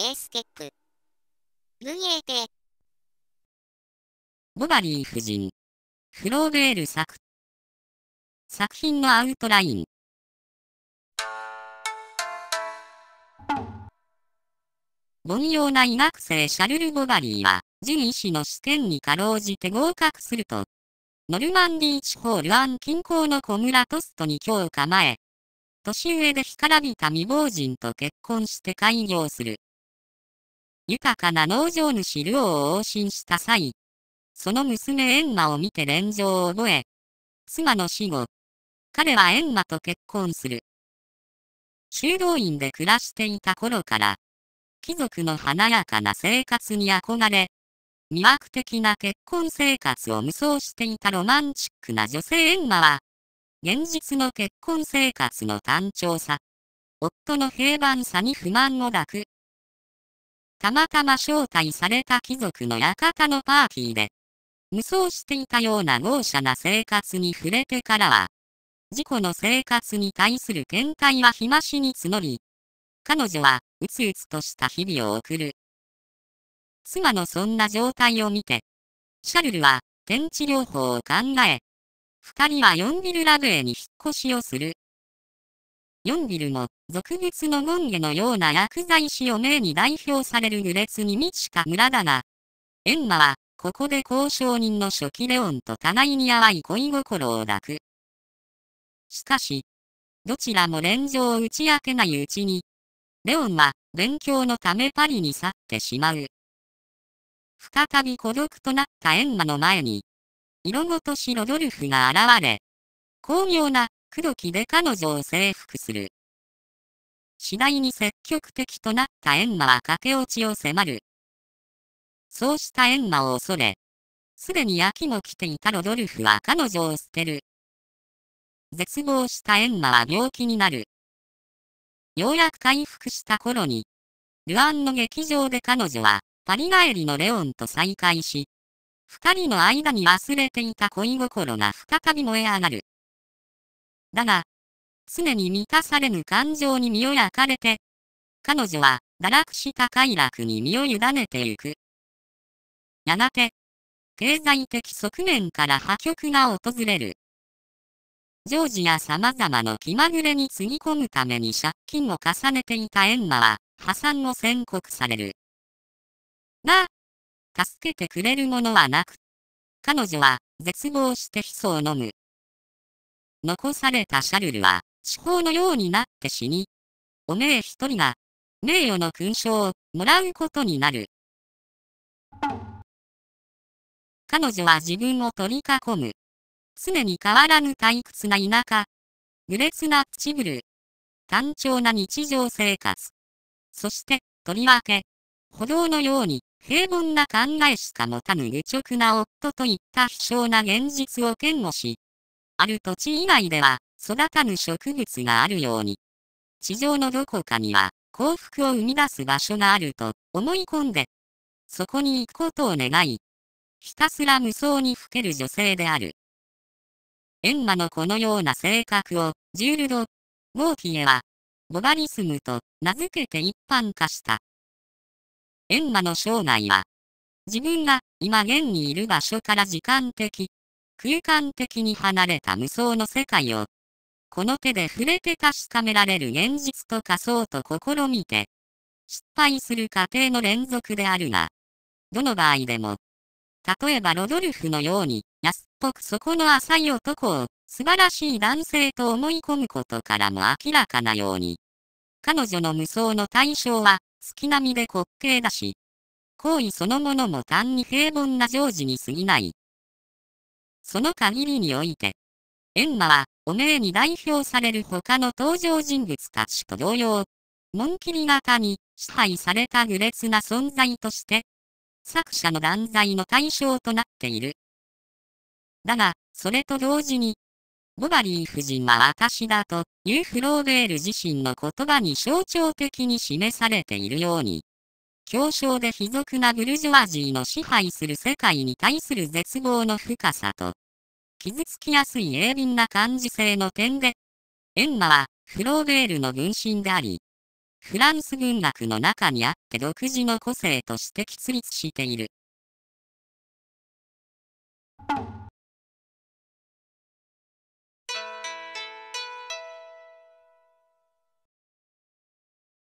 エーステック。グエーボバリー夫人。フローベール作。作品のアウトライン。凡庸な医学生シャルル・ボバリーは、獣医師の試験にかろうじて合格すると、ノルマンディー地方ルアン近郊の小村トストに強化構え、年上で干からびた未亡人と結婚して開業する。豊かな農場主ルオを往診した際、その娘エンマを見て連情を覚え、妻の死後、彼はエンマと結婚する。修道院で暮らしていた頃から、貴族の華やかな生活に憧れ、魅惑的な結婚生活を無双していたロマンチックな女性エンマは、現実の結婚生活の単調さ、夫の平凡さに不満を抱く。たまたま招待された貴族の館のパーティーで、無双していたような豪奢な生活に触れてからは、自己の生活に対する見解は日増しに募り、彼女はうつうつとした日々を送る。妻のそんな状態を見て、シャルルは天地療法を考え、二人はヨンビルラブへに引っ越しをする。ヨンビルも俗物の門下のような薬剤師を名に代表される愚劣に満ちた村だが、エンマは、ここで交渉人の初期レオンと互いに淡い恋心を抱く。しかし、どちらも連情を打ち明けないうちに、レオンは勉強のためパリに去ってしまう。再び孤独となったエンマの前に、色ごとしロドルフが現れ、巧妙な口説きで彼女を征服する。次第に積極的となった閻魔は駆け落ちを迫る。そうした閻魔を恐れ、すでに秋も来ていたロドルフは彼女を捨てる。絶望した閻魔は病気になる。ようやく回復した頃に、ルアンの劇場で彼女は、パリ帰りのレオンと再会し、二人の間に忘れていた恋心が再び燃え上がる。だが、常に満たされぬ感情に身を焼かれて、彼女は堕落した快楽に身を委ねてゆく。やがて、経済的側面から破局が訪れる。ジョージや様々な気まぐれにつぎ込むために借金を重ねていたエンマは、破産を宣告される。が、助けてくれるものはなく、彼女は絶望してヒ素を飲む。残されたシャルルは、至宝のようになって死に、おめえ一人が、名誉の勲章をもらうことになる。彼女は自分を取り囲む。常に変わらぬ退屈な田舎。無劣なル。単調な日常生活。そして、とりわけ、歩道のように平凡な考えしか持たぬ愚直な夫といった悲傷な現実を嫌悪し、ある土地以外では、育たぬ植物があるように、地上のどこかには幸福を生み出す場所があると思い込んで、そこに行くことを願い、ひたすら無双にふける女性である。エンマのこのような性格を、ジュールド・モーティエは、ボバリスムと名付けて一般化した。エンマの生涯は、自分が今現にいる場所から時間的、空間的に離れた無双の世界をこの手で触れて確かめられる現実と仮想と試みて、失敗する過程の連続であるが、どの場合でも、例えばロドルフのように、安っぽくそこの浅い男を、素晴らしい男性と思い込むことからも明らかなように、彼女の無双の対象は、月並みで滑稽だし、行為そのものも単に平凡な常時に過ぎない。その限りにおいて、エンマはおえに代表される他の登場人物たちと同様、紋切り型に支配された愚劣な存在として、作者の断罪の対象となっている。だが、それと同時に、ボバリー夫人は私だというフローベール自身の言葉に象徴的に示されているように、強小で卑俗なブルジョワジーの支配する世界に対する絶望の深さと、傷つきやすい鋭敏な感受性の点で、エンマはフローベールの分身であり、フランス文学の中にあって独自の個性として起立している。